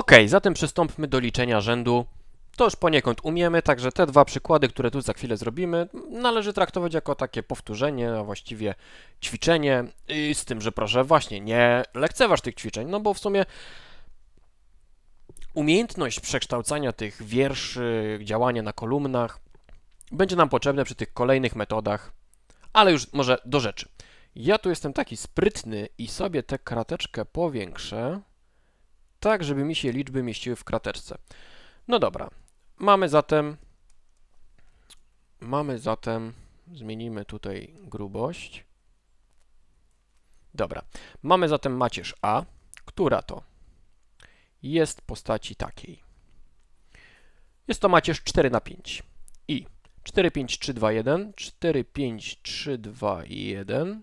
Ok, zatem przystąpmy do liczenia rzędu. To już poniekąd umiemy, także te dwa przykłady, które tu za chwilę zrobimy, należy traktować jako takie powtórzenie, a właściwie ćwiczenie. I z tym, że proszę, właśnie nie lekceważ tych ćwiczeń, no bo w sumie umiejętność przekształcania tych wierszy, działania na kolumnach będzie nam potrzebne przy tych kolejnych metodach, ale już może do rzeczy. Ja tu jestem taki sprytny i sobie tę krateczkę powiększę tak żeby mi się liczby mieściły w krateczce. No dobra, mamy zatem, mamy zatem, zmienimy tutaj grubość. Dobra, mamy zatem macierz A, która to jest postaci takiej. Jest to macierz 4 na 5 i 4, 5, 3, 2, 1, 4, 5, 3, 2, 1,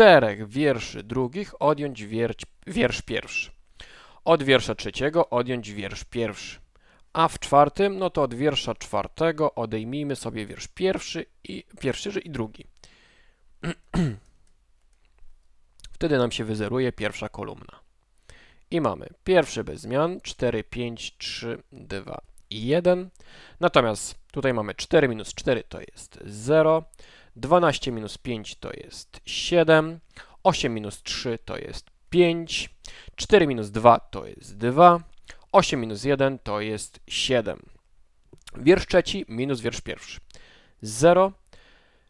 czterech wierszy drugich odjąć wierć, wiersz pierwszy. Od wiersza trzeciego odjąć wiersz pierwszy. A w czwartym, no to od wiersza czwartego odejmijmy sobie wiersz pierwszy i pierwszy i drugi. Wtedy nam się wyzeruje pierwsza kolumna. I mamy pierwszy bez zmian 4, 5, 3, 2 i 1. Natomiast tutaj mamy 4 minus 4 to jest 0. 12 minus 5 to jest 7, 8 minus 3 to jest 5, 4 minus 2 to jest 2, 8 minus 1 to jest 7. Wiersz trzeci minus wiersz pierwszy. 0,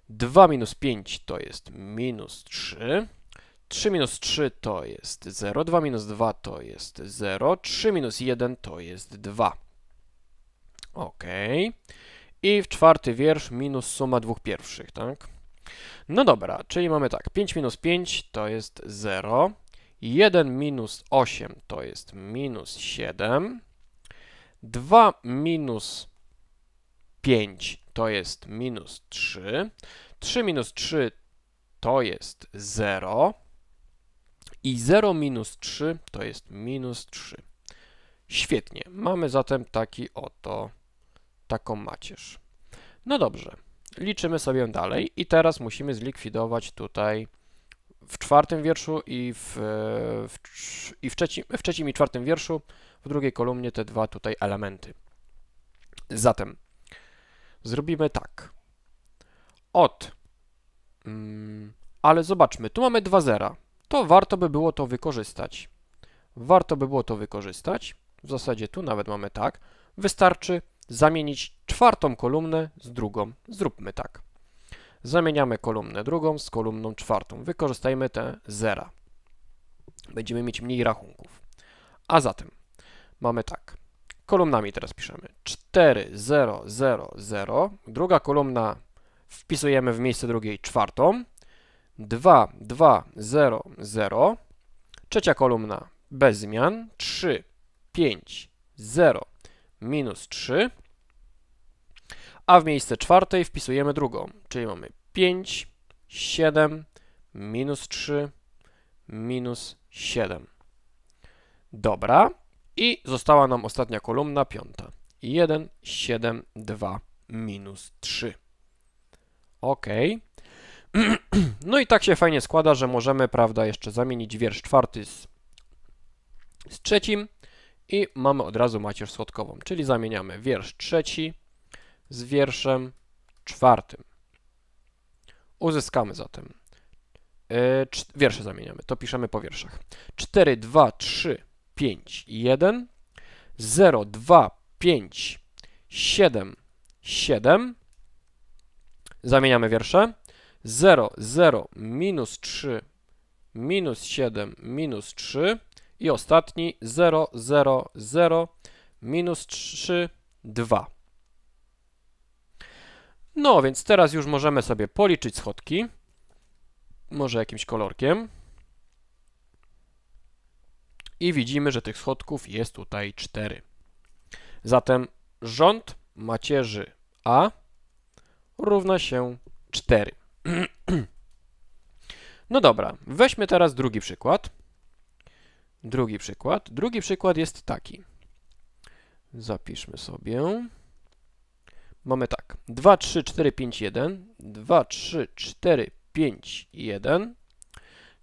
2 minus 5 to jest minus 3, 3 minus 3 to jest 0, 2 minus 2 to jest 0, 3 minus 1 to jest 2. Okej. Okay i w czwarty wiersz minus suma dwóch pierwszych, tak? No dobra, czyli mamy tak, 5 minus 5 to jest 0, 1 minus 8 to jest minus 7, 2 minus 5 to jest minus 3, 3 minus 3 to jest 0 i 0 minus 3 to jest minus 3. Świetnie, mamy zatem taki oto taką macierz. No dobrze, liczymy sobie dalej i teraz musimy zlikwidować tutaj w czwartym wierszu i w, e, w, i w, trzecim, w trzecim i czwartym wierszu, w drugiej kolumnie te dwa tutaj elementy. Zatem zrobimy tak. Od, mm, ale zobaczmy, tu mamy dwa zera. To warto by było to wykorzystać. Warto by było to wykorzystać. W zasadzie tu nawet mamy tak. Wystarczy zamienić czwartą kolumnę z drugą. Zróbmy tak. Zamieniamy kolumnę drugą z kolumną czwartą. Wykorzystajmy te zera. Będziemy mieć mniej rachunków. A zatem mamy tak. Kolumnami teraz piszemy 4, 0, 0, 0. Druga kolumna wpisujemy w miejsce drugiej czwartą. 2, 2, 0, 0. Trzecia kolumna bez zmian. 3, 5, 0, minus 3 a w miejsce czwartej wpisujemy drugą, czyli mamy 5, 7, minus 3, minus 7. Dobra. I została nam ostatnia kolumna, piąta. 1, 7, 2, minus 3. OK. No i tak się fajnie składa, że możemy, prawda, jeszcze zamienić wiersz czwarty z, z trzecim i mamy od razu macierz słodkową, czyli zamieniamy wiersz trzeci z wierszem czwartym. Uzyskamy zatem. E, wiersze zamieniamy, to piszemy po wierszach. 4, 2, 3, 5, 1, 0, 2, 5, 7, 7. Zamieniamy wiersze. 0, 0, minus 3, minus 7, minus 3. I ostatni 0, 0, 0, minus 3, 2. No, więc teraz już możemy sobie policzyć schodki. Może jakimś kolorkiem. I widzimy, że tych schodków jest tutaj 4. Zatem rząd macierzy A równa się 4. No dobra, weźmy teraz drugi przykład. Drugi przykład. Drugi przykład jest taki. Zapiszmy sobie mamy tak 2, 3, 4, 5, 1, 2, 3, 4, 5, 1,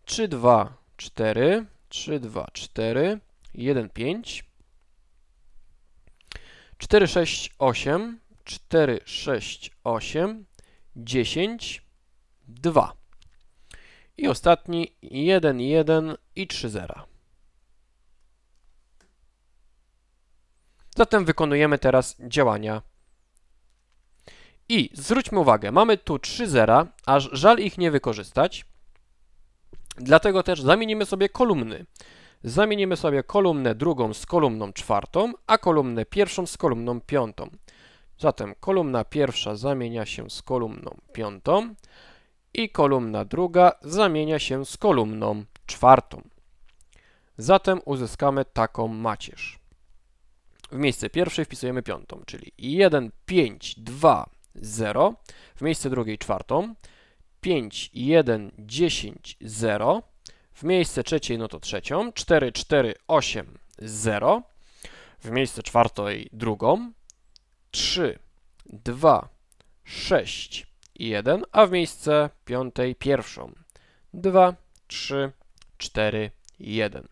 3, 2, 4, 3, 2, 4, 1, 5, 4, 6, 8, 4, 6, 8, 10, 2. I ostatni 1, 1 i 3, 0. Zatem wykonujemy teraz działania i zwróćmy uwagę, mamy tu 3 zera, aż żal ich nie wykorzystać. Dlatego też zamienimy sobie kolumny. Zamienimy sobie kolumnę drugą z kolumną czwartą, a kolumnę pierwszą z kolumną piątą. Zatem kolumna pierwsza zamienia się z kolumną piątą i kolumna druga zamienia się z kolumną czwartą. Zatem uzyskamy taką macierz. W miejsce pierwszej wpisujemy piątą, czyli 1, 5, 2, 0, w miejsce drugiej czwartą, 5, 1, 10, 0, w miejsce trzeciej no to trzecią, 4, 4, 8, 0, w miejsce czwartej drugą, 3, 2, 6, 1, a w miejsce piątej pierwszą, 2, 3, 4, 1.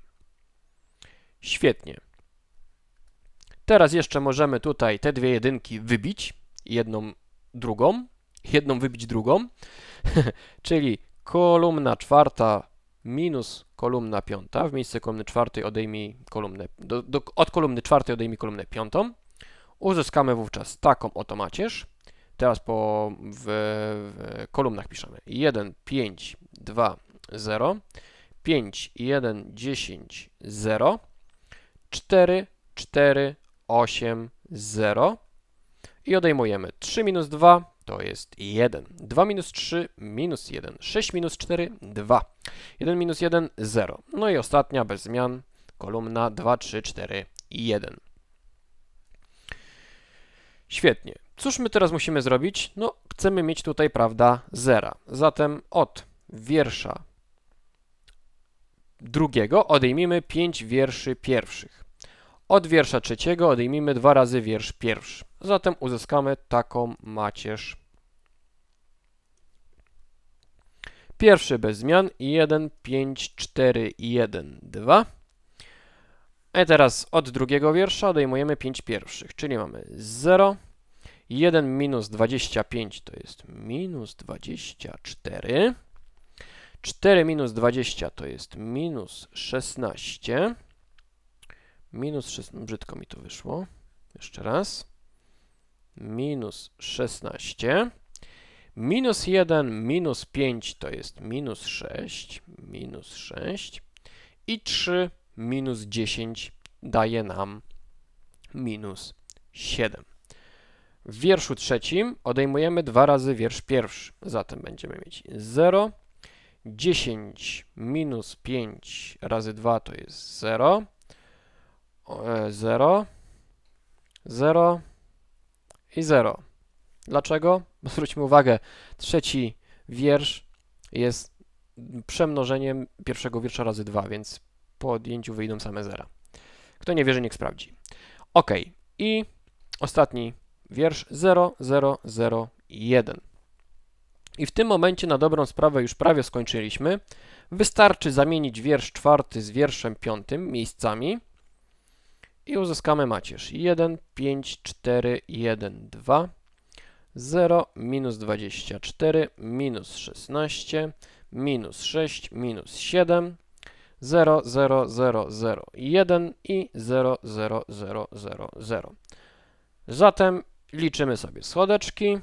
Świetnie. Teraz jeszcze możemy tutaj te dwie jedynki wybić, jedną drugą, jedną wybić drugą, czyli kolumna czwarta minus kolumna piąta, w miejsce kolumny czwartej odejmij kolumnę, do, do, od kolumny czwartej odejmij kolumnę piątą, uzyskamy wówczas taką oto macierz, teraz po, w, w kolumnach piszemy 1, 5, 2, 0, 5, 1, 10, 0, 4, 4, 8, 0, i odejmujemy 3 minus 2 to jest 1. 2 minus 3 minus 1. 6 minus 4 2. 1 minus 1 0. No i ostatnia bez zmian kolumna 2, 3, 4 i 1. Świetnie. Cóż my teraz musimy zrobić? No, chcemy mieć tutaj, prawda, 0. Zatem od wiersza drugiego odejmijmy 5 wierszy pierwszych. Od wiersza trzeciego odejmijmy dwa razy wiersz pierwszy. Zatem uzyskamy taką macierz. Pierwszy bez zmian 1, 5, 4, 1, 2. I teraz od drugiego wiersza odejmujemy 5 pierwszych, czyli mamy 0, 1 minus 25 to jest minus 24, 4 minus 20 to jest minus 16, Minus 6, brzydko mi to wyszło. Jeszcze raz. Minus 16. Minus 1, minus 5 to jest minus 6, minus 6 i 3 minus 10 daje nam minus 7. W wierszu trzecim odejmujemy dwa razy wiersz pierwszy, zatem będziemy mieć 0, 10 minus 5 razy 2 to jest 0, 0, 0 e, i 0. Dlaczego? Bo zwróćmy uwagę, trzeci wiersz jest przemnożeniem pierwszego wiersza razy 2, więc po odjęciu wyjdą same 0. Kto nie wierzy, niech sprawdzi. Ok, i ostatni wiersz 0, 0, 0, 1. I w tym momencie na dobrą sprawę już prawie skończyliśmy. Wystarczy zamienić wiersz czwarty z wierszem piątym miejscami i uzyskamy macierz 1, 5, 4, 1, 2, 0, minus 24, minus 16, minus 6, minus 7, 0, 0, 0, 0, 1 i 0, 0, 0, 0, 0. Zatem liczymy sobie schodeczki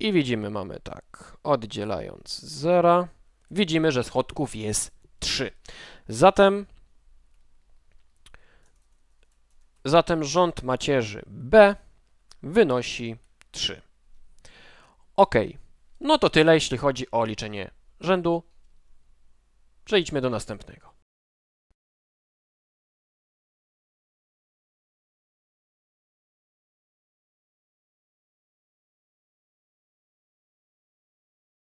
i widzimy, mamy tak, oddzielając 0, widzimy, że schodków jest 3. Zatem Zatem rząd macierzy B wynosi 3. OK. No to tyle, jeśli chodzi o liczenie rzędu. Przejdźmy do następnego.